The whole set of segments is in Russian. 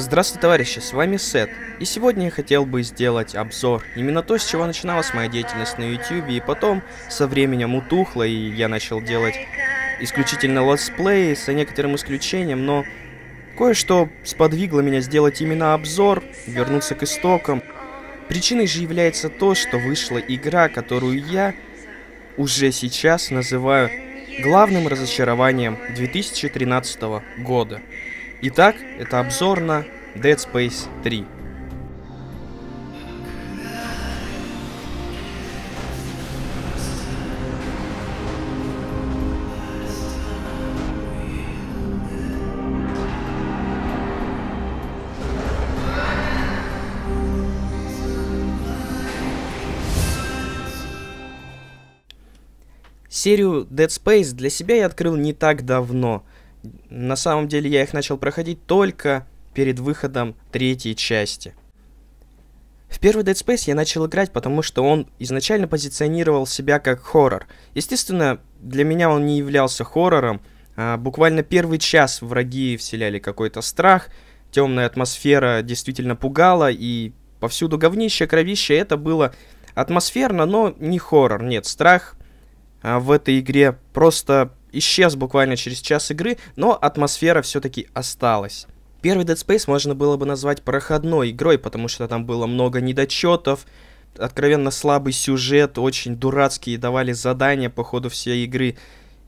Здравствуйте, товарищи, с вами Сет, и сегодня я хотел бы сделать обзор, именно то, с чего начиналась моя деятельность на YouTube, и потом со временем утухло, и я начал делать исключительно летсплеи, с некоторым исключением, но кое-что сподвигло меня сделать именно обзор, вернуться к истокам. Причиной же является то, что вышла игра, которую я уже сейчас называю главным разочарованием 2013 года. Итак, это обзор на Dead Space 3. Серию Dead Space для себя я открыл не так давно – на самом деле я их начал проходить только перед выходом третьей части. В первый Dead Space я начал играть, потому что он изначально позиционировал себя как хоррор. Естественно, для меня он не являлся хоррором. А, буквально первый час враги вселяли какой-то страх, темная атмосфера действительно пугала, и повсюду говнище, кровище, это было атмосферно, но не хоррор, нет, страх а, в этой игре просто исчез буквально через час игры, но атмосфера все-таки осталась. Первый Dead Space можно было бы назвать проходной игрой, потому что там было много недочетов, откровенно слабый сюжет, очень дурацкие давали задания по ходу всей игры,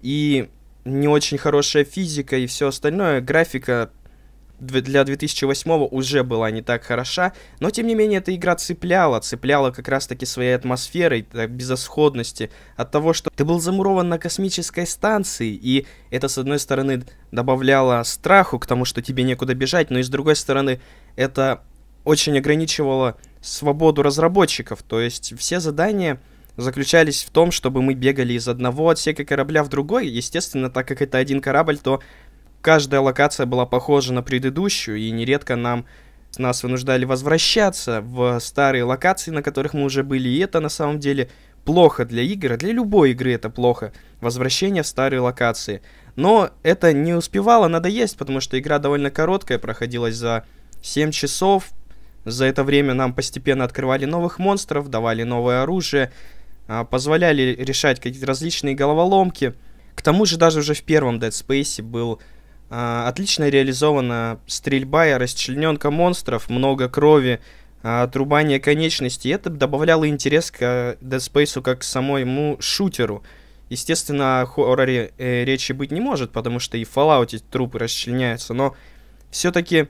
и не очень хорошая физика и все остальное, графика для 2008 уже была не так хороша, но тем не менее эта игра цепляла, цепляла как раз-таки своей атмосферой, так, безысходности, от того, что ты был замурован на космической станции, и это, с одной стороны, добавляло страху к тому, что тебе некуда бежать, но и с другой стороны, это очень ограничивало свободу разработчиков, то есть все задания заключались в том, чтобы мы бегали из одного отсека корабля в другой. Естественно, так как это один корабль, то каждая локация была похожа на предыдущую, и нередко нам нас вынуждали возвращаться в старые локации, на которых мы уже были, и это на самом деле плохо для игр, а для любой игры это плохо, возвращение в старые локации. Но это не успевало надоесть, потому что игра довольно короткая, проходилась за 7 часов, за это время нам постепенно открывали новых монстров, давали новое оружие, а, позволяли решать какие-то различные головоломки. К тому же даже уже в первом Dead Space был а, отлично реализована стрельба и расчлененка монстров, много крови, а, отрубание конечностей. Это добавляло интерес к э, Dead Space как к самому шутеру. Естественно, о хорроре э, речи быть не может, потому что и в Fallout трупы расчленяются, но все-таки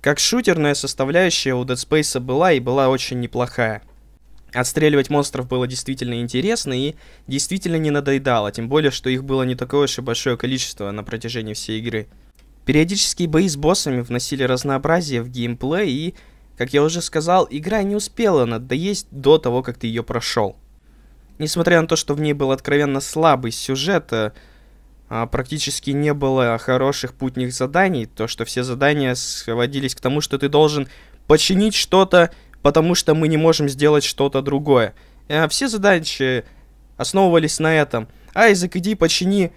как шутерная составляющая у Dead Space была и была очень неплохая отстреливать монстров было действительно интересно и действительно не надоедало, тем более, что их было не такое уж и большое количество на протяжении всей игры. Периодические бои с боссами вносили разнообразие в геймплей и, как я уже сказал, игра не успела надоесть до того, как ты ее прошел. Несмотря на то, что в ней был откровенно слабый сюжет, э, а практически не было хороших путних заданий, то, что все задания сводились к тому, что ты должен починить что-то потому что мы не можем сделать что-то другое. Э, все задачи основывались на этом. Айзек, иди почини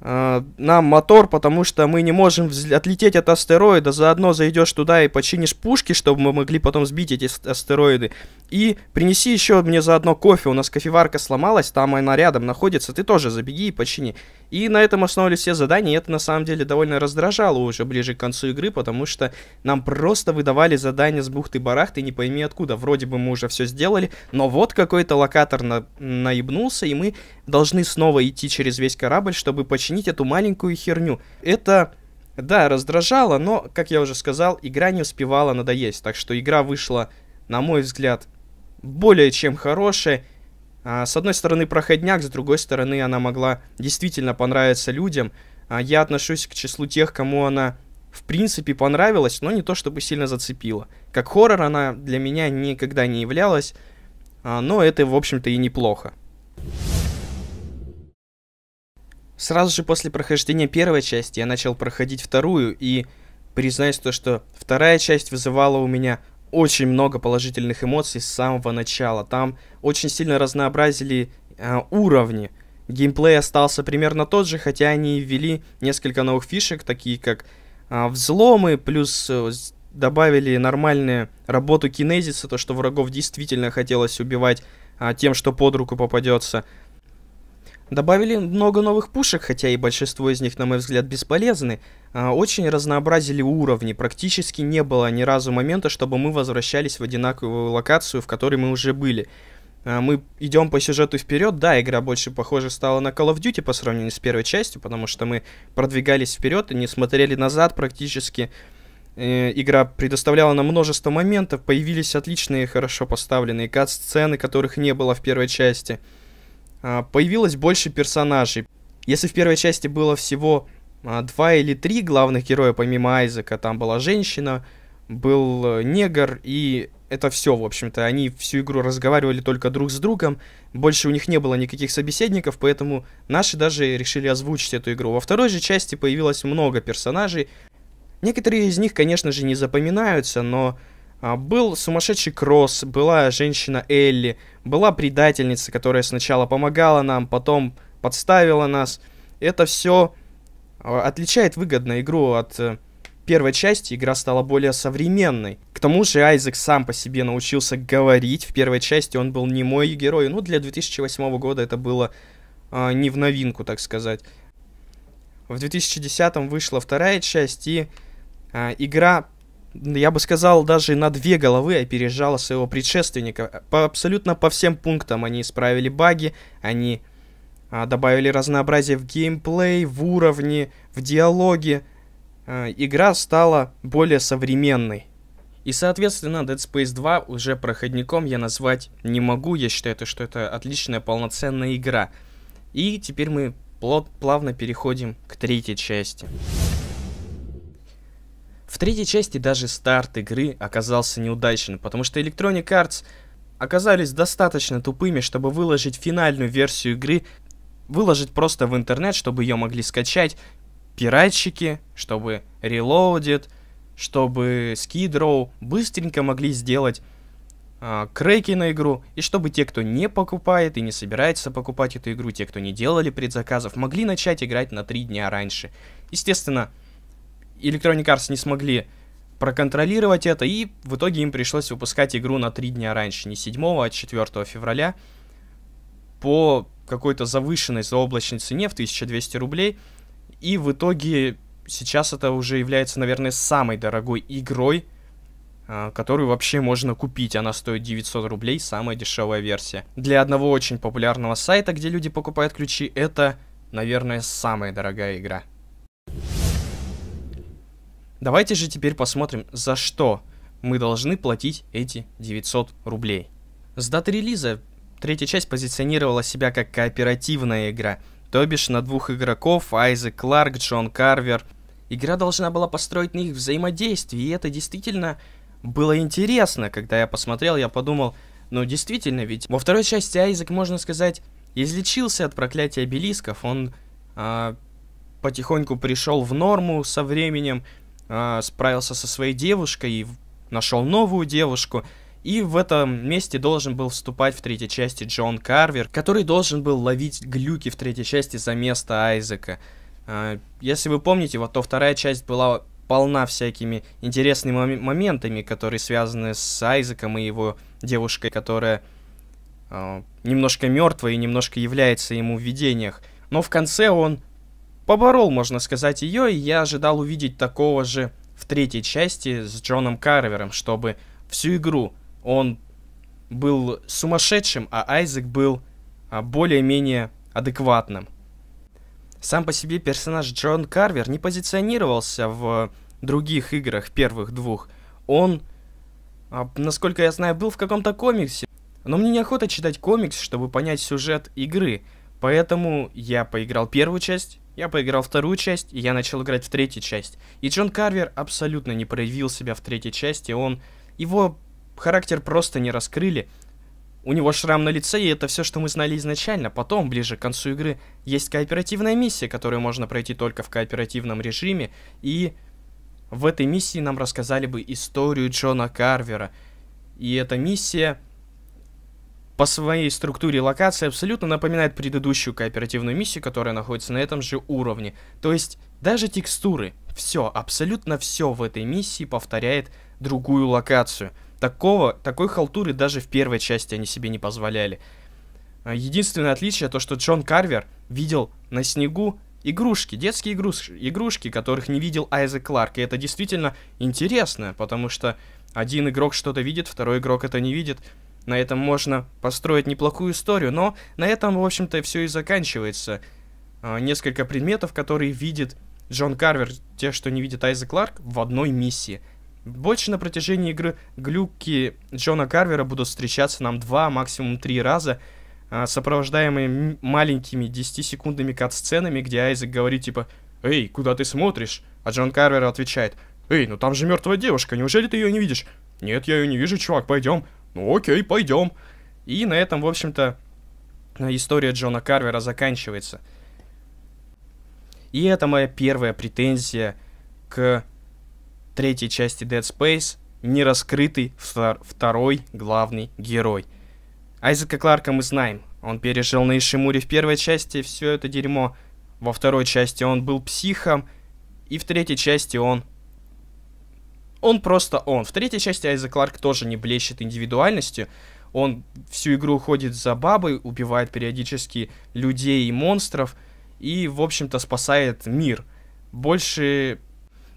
э, нам мотор, потому что мы не можем отлететь от астероида. Заодно зайдешь туда и починишь пушки, чтобы мы могли потом сбить эти астероиды. И принеси еще мне заодно кофе. У нас кофеварка сломалась, там она рядом находится. Ты тоже забеги и почини. И на этом основывались все задания, и это на самом деле довольно раздражало уже ближе к концу игры, потому что нам просто выдавали задания с бухты-барахты, не пойми откуда. Вроде бы мы уже все сделали, но вот какой-то локатор на наебнулся, и мы должны снова идти через весь корабль, чтобы починить эту маленькую херню. Это... Да, раздражало, но, как я уже сказал, игра не успевала надоесть. Так что игра вышла, на мой взгляд, более чем хорошая. А, с одной стороны проходняк, с другой стороны она могла действительно понравиться людям. А, я отношусь к числу тех, кому она в принципе понравилась, но не то чтобы сильно зацепила. Как хоррор она для меня никогда не являлась, а, но это в общем-то и неплохо. Сразу же после прохождения первой части я начал проходить вторую, и признаюсь то, что вторая часть вызывала у меня очень много положительных эмоций с самого начала. Там очень сильно разнообразили э, уровни. Геймплей остался примерно тот же, хотя они ввели несколько новых фишек, такие как э, взломы, плюс э, добавили нормальную работу кинезиса, то, что врагов действительно хотелось убивать э, тем, что под руку попадется. Добавили много новых пушек, хотя и большинство из них, на мой взгляд, бесполезны. А, очень разнообразили уровни, практически не было ни разу момента, чтобы мы возвращались в одинаковую локацию, в которой мы уже были. А, мы идем по сюжету вперед, да, игра больше похожа стала на Call of Duty по сравнению с первой частью, потому что мы продвигались вперед и не смотрели назад практически. Э, игра предоставляла нам множество моментов, появились отличные, хорошо поставленные кат-сцены, которых не было в первой части. А, появилось больше персонажей. Если в первой части было всего а, два или три главных героя, помимо Айзека, там была женщина, был э, негр, и это все, в общем-то. Они всю игру разговаривали только друг с другом, больше у них не было никаких собеседников, поэтому наши даже решили озвучить эту игру. Во второй же части появилось много персонажей. Некоторые из них, конечно же, не запоминаются, но а, был сумасшедший Кросс, была женщина Элли, была предательница, которая сначала помогала нам, потом подставила нас. Это все э, отличает выгодно игру от э, первой части игра стала более современной. К тому же Айзек сам по себе научился говорить. В первой части он был не мой герой. Ну, для 2008 года это было э, не в новинку, так сказать. В 2010 вышла вторая часть, и э, игра я бы сказал, даже на две головы опережала своего предшественника. По, абсолютно по всем пунктам они исправили баги, они а, добавили разнообразие в геймплей, в уровне, в диалоге. А, игра стала более современной. И, соответственно, Dead Space 2 уже проходником я назвать не могу. Я считаю, что это отличная полноценная игра. И теперь мы плавно переходим к третьей части. В третьей части даже старт игры оказался неудачным, потому что Electronic Arts оказались достаточно тупыми, чтобы выложить финальную версию игры, выложить просто в интернет, чтобы ее могли скачать пиратчики, чтобы Reloaded, чтобы Skidrow быстренько могли сделать э, а, крейки на игру, и чтобы те, кто не покупает и не собирается покупать эту игру, те, кто не делали предзаказов, могли начать играть на три дня раньше. Естественно, Electronic Arts не смогли проконтролировать это, и в итоге им пришлось выпускать игру на три дня раньше, не 7, а 4 февраля, по какой-то завышенной заоблачной цене в 1200 рублей, и в итоге сейчас это уже является, наверное, самой дорогой игрой, а, которую вообще можно купить. Она стоит 900 рублей, самая дешевая версия. Для одного очень популярного сайта, где люди покупают ключи, это, наверное, самая дорогая игра. Давайте же теперь посмотрим, за что мы должны платить эти 900 рублей. С даты релиза третья часть позиционировала себя как кооперативная игра, то бишь на двух игроков, Айзек Кларк, Джон Карвер. Игра должна была построить на их взаимодействие, и это действительно было интересно. Когда я посмотрел, я подумал, ну действительно, ведь во второй части Айзек, можно сказать, излечился от проклятия обелисков, он э, потихоньку пришел в норму со временем, а, справился со своей девушкой и нашел новую девушку. И в этом месте должен был вступать в третьей части Джон Карвер, который должен был ловить глюки в третьей части за место Айзека. А, если вы помните, вот то вторая часть была полна всякими интересными мом моментами, которые связаны с Айзеком и его девушкой, которая а, немножко мертвая и немножко является ему в видениях. Но в конце он поборол, можно сказать, ее, и я ожидал увидеть такого же в третьей части с Джоном Карвером, чтобы всю игру он был сумасшедшим, а Айзек был а, более-менее адекватным. Сам по себе персонаж Джон Карвер не позиционировался в других играх первых двух. Он, а, насколько я знаю, был в каком-то комиксе. Но мне неохота читать комикс, чтобы понять сюжет игры. Поэтому я поиграл первую часть, я поиграл вторую часть, и я начал играть в третью часть. И Джон Карвер абсолютно не проявил себя в третьей части, он... Его характер просто не раскрыли. У него шрам на лице, и это все, что мы знали изначально. Потом, ближе к концу игры, есть кооперативная миссия, которую можно пройти только в кооперативном режиме, и в этой миссии нам рассказали бы историю Джона Карвера. И эта миссия по своей структуре локации абсолютно напоминает предыдущую кооперативную миссию, которая находится на этом же уровне. То есть даже текстуры, все, абсолютно все в этой миссии повторяет другую локацию. Такого, такой халтуры даже в первой части они себе не позволяли. А, единственное отличие то, что Джон Карвер видел на снегу игрушки, детские игрушки, игрушки, которых не видел Айзек Кларк. И это действительно интересно, потому что один игрок что-то видит, второй игрок это не видит. На этом можно построить неплохую историю, но на этом, в общем-то, все и заканчивается. А, несколько предметов, которые видит Джон Карвер, те, что не видит Айзек Кларк, в одной миссии. Больше на протяжении игры глюки Джона Карвера будут встречаться нам два, максимум три раза, а, сопровождаемые маленькими 10-секундными кат-сценами, где Айзек говорит типа «Эй, куда ты смотришь?» А Джон Карвер отвечает «Эй, ну там же мертвая девушка, неужели ты ее не видишь?» «Нет, я ее не вижу, чувак, пойдем» ну окей, пойдем. И на этом, в общем-то, история Джона Карвера заканчивается. И это моя первая претензия к третьей части Dead Space, нераскрытый втор второй главный герой. Айзека Кларка мы знаем. Он пережил на Ишимуре в первой части все это дерьмо. Во второй части он был психом. И в третьей части он он просто он. В третьей части Айза Кларк тоже не блещет индивидуальностью. Он всю игру уходит за бабой, убивает периодически людей и монстров, и, в общем-то, спасает мир. Больше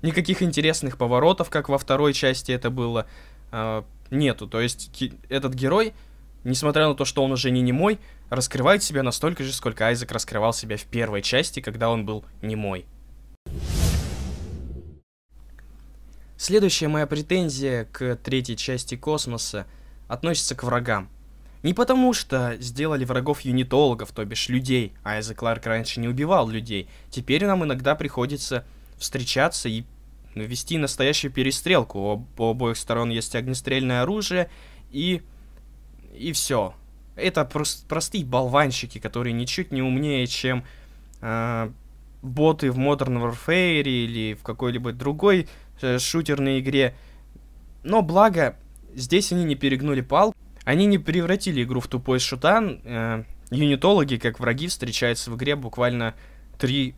никаких интересных поворотов, как во второй части это было, а, нету. То есть этот герой, несмотря на то, что он уже не немой, раскрывает себя настолько же, сколько Айзек раскрывал себя в первой части, когда он был немой. Следующая моя претензия к третьей части космоса относится к врагам. Не потому, что сделали врагов юнитологов, то бишь людей. А Айза Кларк раньше не убивал людей. Теперь нам иногда приходится встречаться и вести настоящую перестрелку. У, у обоих сторон есть огнестрельное оружие и... и все. Это прост, простые болванщики, которые ничуть не умнее, чем э, боты в Modern Warfare или в какой-либо другой Э, шутерной игре. Но благо, здесь они не перегнули пал, они не превратили игру в тупой шутан. Э, юнитологи, как враги, встречаются в игре буквально 3-4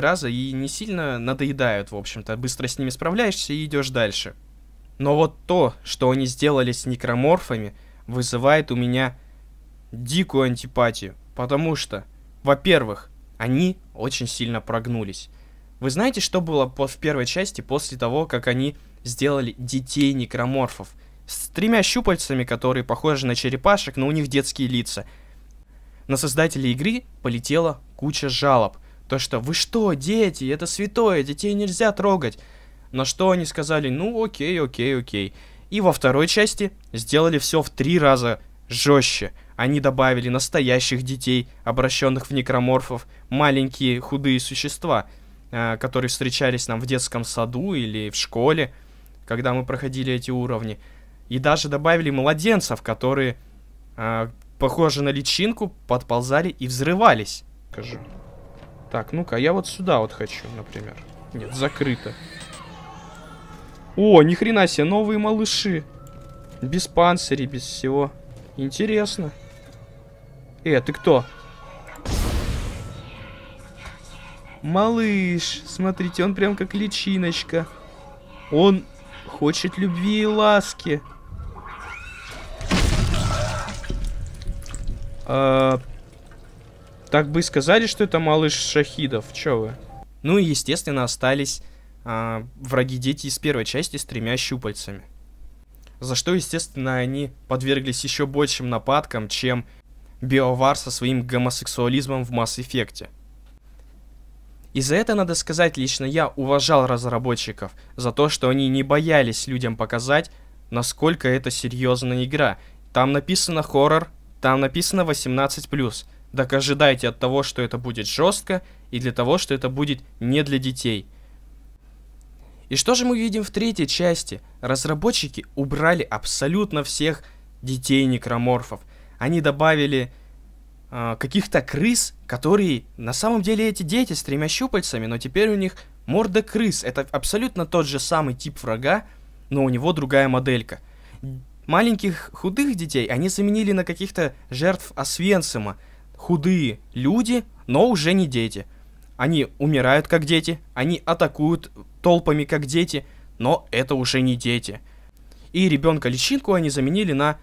раза и не сильно надоедают, в общем-то. Быстро с ними справляешься и идешь дальше. Но вот то, что они сделали с некроморфами, вызывает у меня дикую антипатию. Потому что, во-первых, они очень сильно прогнулись. Вы знаете, что было в первой части после того, как они сделали детей некроморфов? С тремя щупальцами, которые похожи на черепашек, но у них детские лица. На создателей игры полетела куча жалоб. То, что «Вы что, дети? Это святое, детей нельзя трогать!» На что они сказали «Ну, окей, окей, окей». И во второй части сделали все в три раза жестче. Они добавили настоящих детей, обращенных в некроморфов, маленькие худые существа – Э, которые встречались нам в детском саду или в школе, когда мы проходили эти уровни. И даже добавили младенцев, которые, э, похожи на личинку, подползали и взрывались. Скажи. Так, ну-ка, я вот сюда вот хочу, например. Нет, закрыто. О, ни хрена себе, новые малыши. Без панцирей, без всего. Интересно. Э, ты кто? Малыш, смотрите, он прям как личиночка. Он хочет любви и ласки. А, так бы и сказали, что это малыш Шахидов. Чё вы? Ну и, естественно, остались а, враги дети из первой части с тремя щупальцами. За что, естественно, они подверглись еще большим нападкам, чем Биовар со своим гомосексуализмом в Масс-эффекте. И за это, надо сказать, лично я уважал разработчиков, за то, что они не боялись людям показать, насколько это серьезная игра. Там написано хоррор, там написано 18+. Так ожидайте от того, что это будет жестко, и для того, что это будет не для детей. И что же мы видим в третьей части? Разработчики убрали абсолютно всех детей некроморфов. Они добавили а, каких-то крыс, которые на самом деле эти дети с тремя щупальцами, но теперь у них морда крыс. Это абсолютно тот же самый тип врага, но у него другая моделька. Маленьких худых детей они заменили на каких-то жертв Освенцима. Худые люди, но уже не дети. Они умирают как дети, они атакуют толпами как дети, но это уже не дети. И ребенка-личинку они заменили на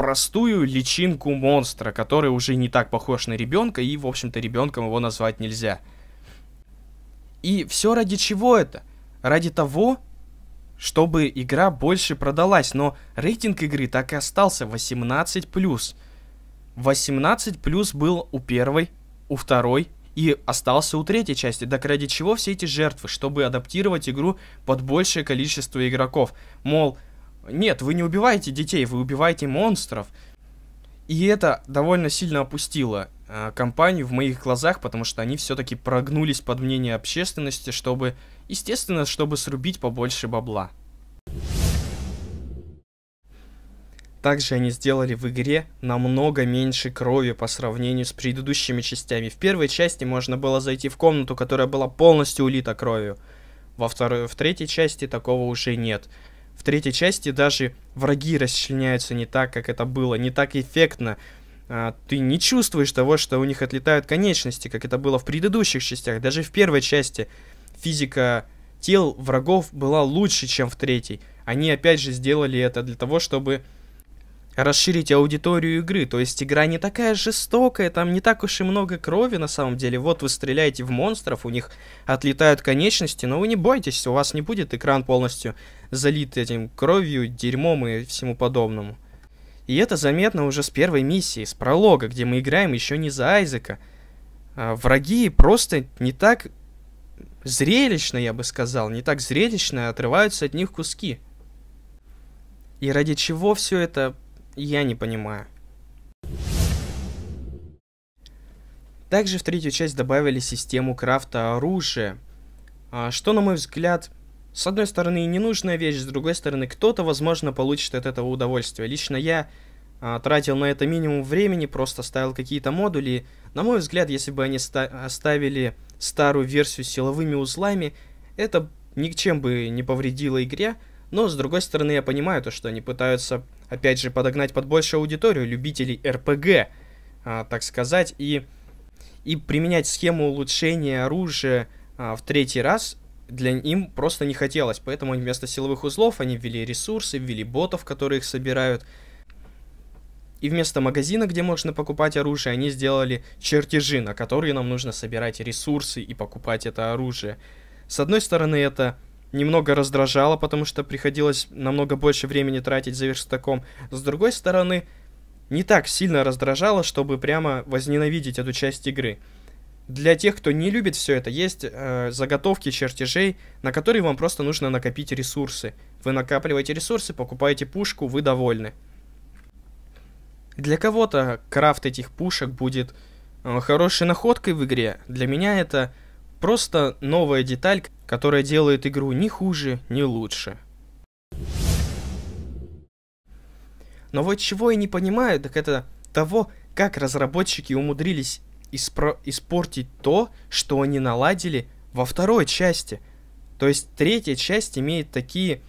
простую личинку монстра, который уже не так похож на ребенка, и, в общем-то, ребенком его назвать нельзя. И все ради чего это? Ради того, чтобы игра больше продалась, но рейтинг игры так и остался 18+. 18+, был у первой, у второй и остался у третьей части. Так ради чего все эти жертвы? Чтобы адаптировать игру под большее количество игроков. Мол, нет, вы не убиваете детей, вы убиваете монстров. И это довольно сильно опустило э, компанию в моих глазах, потому что они все-таки прогнулись под мнение общественности, чтобы, естественно, чтобы срубить побольше бабла. Также они сделали в игре намного меньше крови по сравнению с предыдущими частями. В первой части можно было зайти в комнату, которая была полностью улита кровью. Во второй, в третьей части такого уже нет. В третьей части даже враги расчленяются не так, как это было, не так эффектно. А, ты не чувствуешь того, что у них отлетают конечности, как это было в предыдущих частях. Даже в первой части физика тел врагов была лучше, чем в третьей. Они опять же сделали это для того, чтобы расширить аудиторию игры. То есть игра не такая жестокая, там не так уж и много крови на самом деле. Вот вы стреляете в монстров, у них отлетают конечности, но вы не бойтесь, у вас не будет экран полностью залит этим кровью, дерьмом и всему подобному. И это заметно уже с первой миссии, с пролога, где мы играем еще не за Айзека. А враги просто не так зрелищно, я бы сказал, не так зрелищно отрываются от них куски. И ради чего все это я не понимаю. Также в третью часть добавили систему крафта оружия, а, что, на мой взгляд, с одной стороны ненужная вещь, с другой стороны кто-то, возможно, получит от этого удовольствие. Лично я а, тратил на это минимум времени, просто ставил какие-то модули. На мой взгляд, если бы они оставили старую версию с силовыми узлами, это ни к чем бы не повредило игре, но с другой стороны я понимаю то, что они пытаются опять же, подогнать под большую аудиторию любителей РПГ, а, так сказать, и, и применять схему улучшения оружия а, в третий раз для им просто не хотелось, поэтому вместо силовых узлов они ввели ресурсы, ввели ботов, которые их собирают, и вместо магазина, где можно покупать оружие, они сделали чертежи, на которые нам нужно собирать ресурсы и покупать это оружие. С одной стороны, это немного раздражало, потому что приходилось намного больше времени тратить за верстаком. С другой стороны, не так сильно раздражало, чтобы прямо возненавидеть эту часть игры. Для тех, кто не любит все это, есть э, заготовки чертежей, на которые вам просто нужно накопить ресурсы. Вы накапливаете ресурсы, покупаете пушку, вы довольны. Для кого-то крафт этих пушек будет э, хорошей находкой в игре. Для меня это Просто новая деталь, которая делает игру ни хуже, ни лучше. Но вот чего я не понимаю, так это того, как разработчики умудрились испро- испортить то, что они наладили во второй части. То есть третья часть имеет такие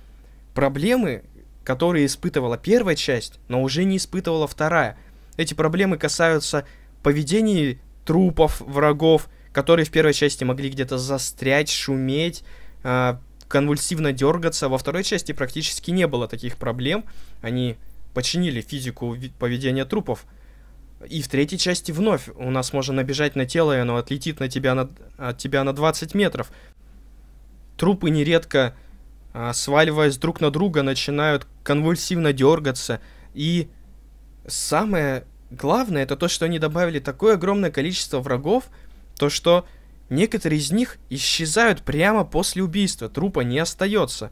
проблемы, которые испытывала первая часть, но уже не испытывала вторая. Эти проблемы касаются поведения трупов врагов, которые в первой части могли где-то застрять, шуметь, а, конвульсивно дергаться. Во второй части практически не было таких проблем. Они починили физику поведения трупов. И в третьей части вновь у нас можно набежать на тело, и оно отлетит на тебя на, от тебя на 20 метров. Трупы нередко, а, сваливаясь друг на друга, начинают конвульсивно дергаться. И самое главное, это то, что они добавили такое огромное количество врагов – то что некоторые из них исчезают прямо после убийства, трупа не остается.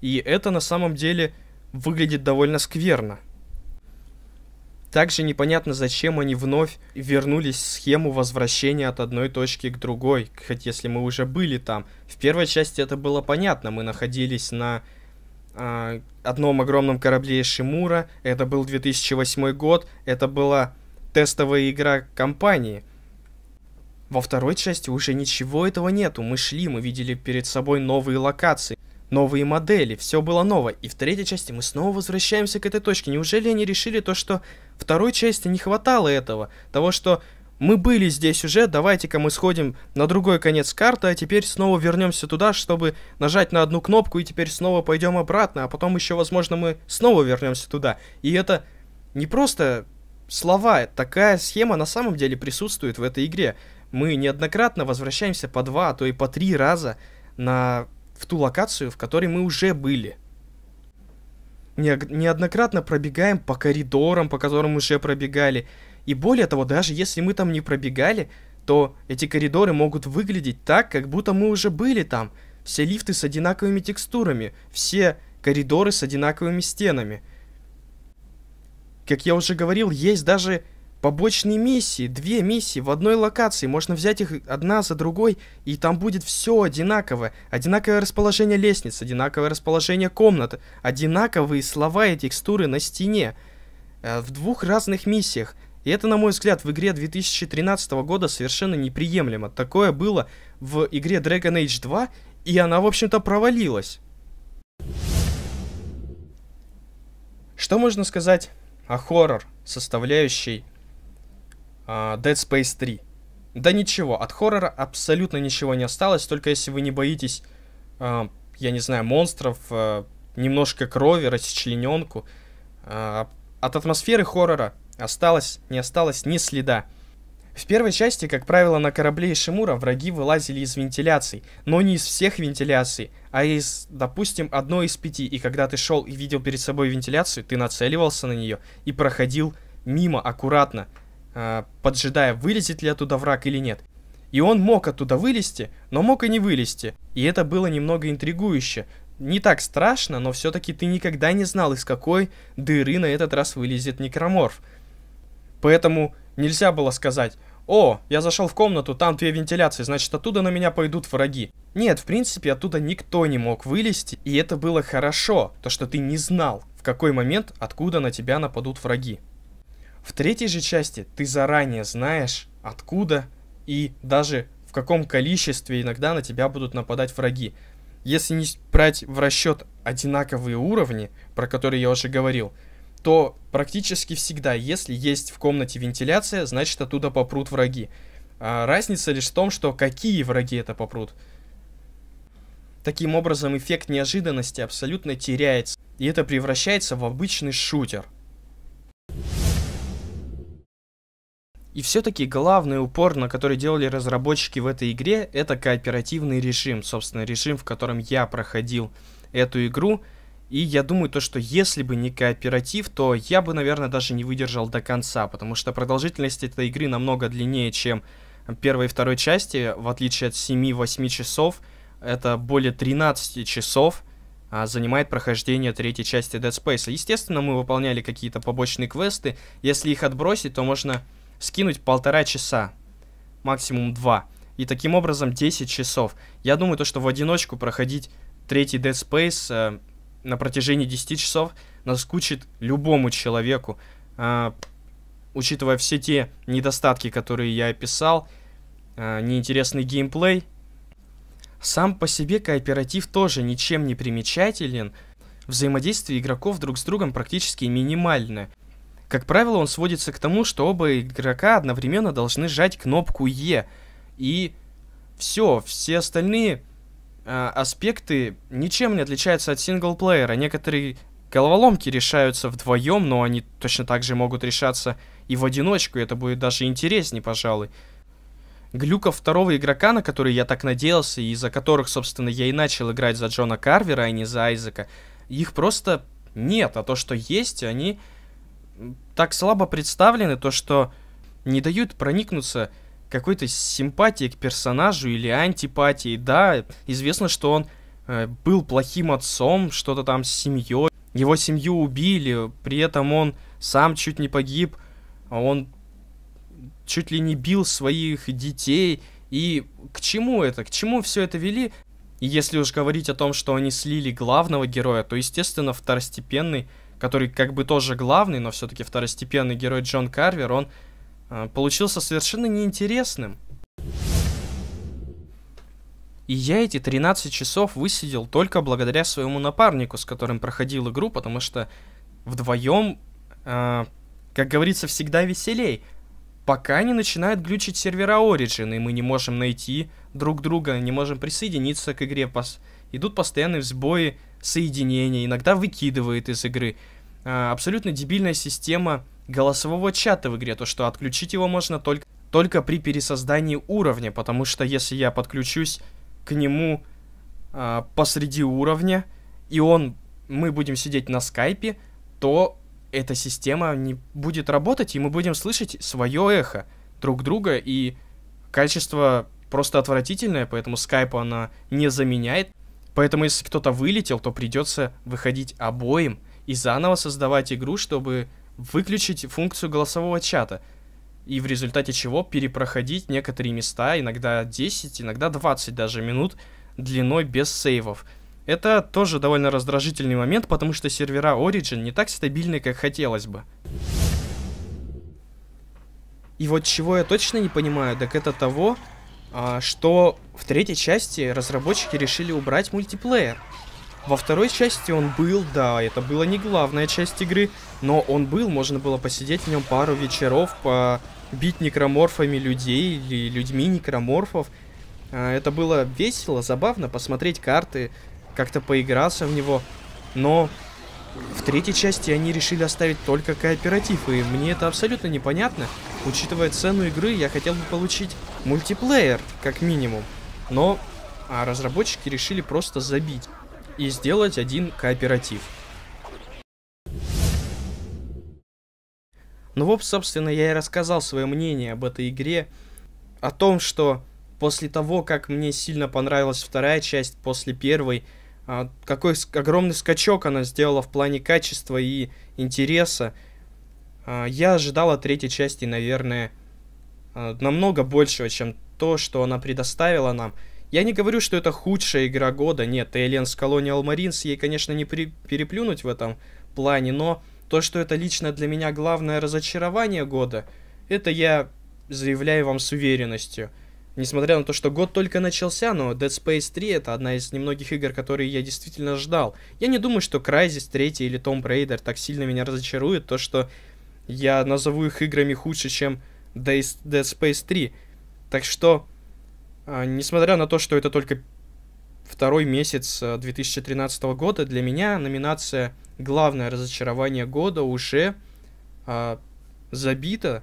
И это на самом деле выглядит довольно скверно. Также непонятно, зачем они вновь вернулись в схему возвращения от одной точки к другой, хоть если мы уже были там. В первой части это было понятно, мы находились на э, одном огромном корабле Шимура, это был 2008 год, это была тестовая игра компании – во второй части уже ничего этого нету. Мы шли, мы видели перед собой новые локации, новые модели, все было ново. И в третьей части мы снова возвращаемся к этой точке. Неужели они решили то, что второй части не хватало этого? Того, что мы были здесь уже, давайте-ка мы сходим на другой конец карты, а теперь снова вернемся туда, чтобы нажать на одну кнопку, и теперь снова пойдем обратно, а потом еще, возможно, мы снова вернемся туда. И это не просто слова, такая схема на самом деле присутствует в этой игре мы неоднократно возвращаемся по два, а то и по три раза на, в ту локацию, в которой мы уже были. Не, неоднократно пробегаем по коридорам, по которым уже пробегали. И более того, даже если мы там не пробегали, то эти коридоры могут выглядеть так, как будто мы уже были там. Все лифты с одинаковыми текстурами, все коридоры с одинаковыми стенами. Как я уже говорил, есть даже побочные миссии, две миссии в одной локации, можно взять их одна за другой, и там будет все одинаково. Одинаковое расположение лестниц, одинаковое расположение комнат, одинаковые слова и текстуры на стене. Э, в двух разных миссиях. И это, на мой взгляд, в игре 2013 года совершенно неприемлемо. Такое было в игре Dragon Age 2, и она, в общем-то, провалилась. Что можно сказать о хоррор, составляющей а, Dead Space 3. Да ничего, от хоррора абсолютно ничего не осталось, только если вы не боитесь, э, я не знаю, монстров, э, немножко крови, расчлененку. Э, от атмосферы хоррора осталось, не осталось ни следа. В первой части, как правило, на корабле Ишимура враги вылазили из вентиляций, но не из всех вентиляций, а из, допустим, одной из пяти, и когда ты шел и видел перед собой вентиляцию, ты нацеливался на нее и проходил мимо аккуратно, Э, поджидая, вылезет ли оттуда враг или нет. И он мог оттуда вылезти, но мог и не вылезти. И это было немного интригующе. Не так страшно, но все-таки ты никогда не знал, из какой дыры на этот раз вылезет некроморф. Поэтому нельзя было сказать, «О, я зашел в комнату, там две вентиляции, значит оттуда на меня пойдут враги». Нет, в принципе, оттуда никто не мог вылезти, и это было хорошо, то что ты не знал, в какой момент откуда на тебя нападут враги. В третьей же части ты заранее знаешь, откуда и даже в каком количестве иногда на тебя будут нападать враги. Если не брать в расчет одинаковые уровни, про которые я уже говорил, то практически всегда, если есть в комнате вентиляция, значит оттуда попрут враги. А разница лишь в том, что какие враги это попрут. Таким образом, эффект неожиданности абсолютно теряется, и это превращается в обычный шутер – И все-таки главный упор, на который делали разработчики в этой игре, это кооперативный режим, собственно, режим, в котором я проходил эту игру. И я думаю то, что если бы не кооператив, то я бы, наверное, даже не выдержал до конца, потому что продолжительность этой игры намного длиннее, чем первой и второй части, в отличие от 7-8 часов, это более 13 часов а, занимает прохождение третьей части Dead Space. Естественно, мы выполняли какие-то побочные квесты. Если их отбросить, то можно скинуть полтора часа, максимум два. И таким образом 10 часов. Я думаю, то, что в одиночку проходить третий Dead Space э, на протяжении 10 часов наскучит любому человеку. Э, учитывая все те недостатки, которые я описал, э, неинтересный геймплей. Сам по себе кооператив тоже ничем не примечателен. Взаимодействие игроков друг с другом практически минимальное. Как правило, он сводится к тому, что оба игрока одновременно должны сжать кнопку Е. И все, все остальные э, аспекты ничем не отличаются от синглплеера. Некоторые головоломки решаются вдвоем, но они точно так же могут решаться и в одиночку. это будет даже интереснее, пожалуй. Глюков второго игрока, на который я так надеялся, и из-за которых, собственно, я и начал играть за Джона Карвера, а не за Айзека, их просто нет, а то, что есть, они так слабо представлены, то что не дают проникнуться какой-то симпатии к персонажу или антипатии. Да, известно, что он э, был плохим отцом, что-то там с семьей. Его семью убили, при этом он сам чуть не погиб, а он чуть ли не бил своих детей. И к чему это? К чему все это вели? И если уж говорить о том, что они слили главного героя, то, естественно, второстепенный который как бы тоже главный, но все-таки второстепенный герой Джон Карвер, он э, получился совершенно неинтересным. И я эти 13 часов высидел только благодаря своему напарнику, с которым проходил игру, потому что вдвоем, э, как говорится, всегда веселей. Пока не начинают глючить сервера Origin, и мы не можем найти друг друга, не можем присоединиться к игре. Пос... Идут постоянные сбои соединения, иногда выкидывает из игры. А, абсолютно дебильная система голосового чата в игре, то что отключить его можно только, только при пересоздании уровня, потому что если я подключусь к нему э, посреди уровня, и он, мы будем сидеть на скайпе, то эта система не будет работать, и мы будем слышать свое эхо друг друга, и качество просто отвратительное, поэтому скайпа она не заменяет. Поэтому если кто-то вылетел, то придется выходить обоим и заново создавать игру, чтобы выключить функцию голосового чата. И в результате чего перепроходить некоторые места, иногда 10, иногда 20 даже минут длиной без сейвов. Это тоже довольно раздражительный момент, потому что сервера Origin не так стабильны, как хотелось бы. И вот чего я точно не понимаю, так это того, а, что в третьей части разработчики решили убрать мультиплеер. Во второй части он был, да, это была не главная часть игры, но он был, можно было посидеть в нем пару вечеров, побить некроморфами людей или людьми некроморфов. А, это было весело, забавно, посмотреть карты, как-то поиграться в него, но в третьей части они решили оставить только кооператив, и мне это абсолютно непонятно. Учитывая цену игры, я хотел бы получить мультиплеер, как минимум. Но а разработчики решили просто забить и сделать один кооператив. Ну вот, собственно, я и рассказал свое мнение об этой игре, о том, что после того, как мне сильно понравилась вторая часть после первой, а, какой огромный скачок она сделала в плане качества и интереса, а, я ожидал от третьей части, наверное, Э, намного большего, чем то, что она предоставила нам. Я не говорю, что это худшая игра года, нет, Aliens Colonial Marines ей, конечно, не при... переплюнуть в этом плане, но то, что это лично для меня главное разочарование года, это я заявляю вам с уверенностью. Несмотря на то, что год только начался, но Dead Space 3 это одна из немногих игр, которые я действительно ждал. Я не думаю, что Crysis 3 или Tomb Raider так сильно меня разочаруют, то, что я назову их играми худше, чем Dead Space 3. Так что, а, несмотря на то, что это только второй месяц 2013 а, года, для меня номинация «Главное разочарование года» уже а, забита.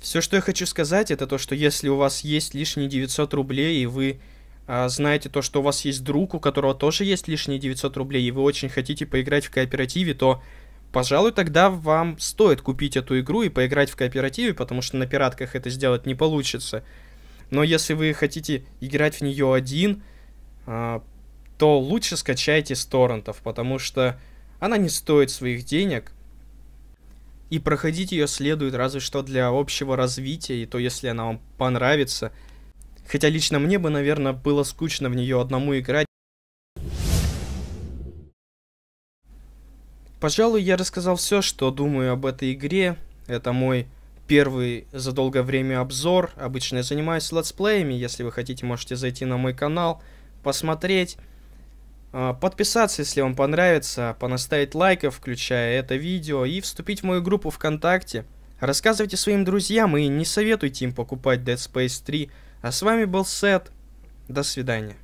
Все, что я хочу сказать, это то, что если у вас есть лишние 900 рублей, и вы а, знаете то, что у вас есть друг, у которого тоже есть лишние 900 рублей, и вы очень хотите поиграть в кооперативе, то пожалуй, тогда вам стоит купить эту игру и поиграть в кооперативе, потому что на пиратках это сделать не получится. Но если вы хотите играть в нее один, а, то лучше скачайте с торрентов, потому что она не стоит своих денег. И проходить ее следует разве что для общего развития, и то если она вам понравится. Хотя лично мне бы, наверное, было скучно в нее одному играть, Пожалуй, я рассказал все, что думаю об этой игре. Это мой первый за долгое время обзор. Обычно я занимаюсь летсплеями. Если вы хотите, можете зайти на мой канал, посмотреть. А, подписаться, если вам понравится, понаставить лайков, включая это видео, и вступить в мою группу ВКонтакте. Рассказывайте своим друзьям и не советуйте им покупать Dead Space 3. А с вами был Сет. До свидания.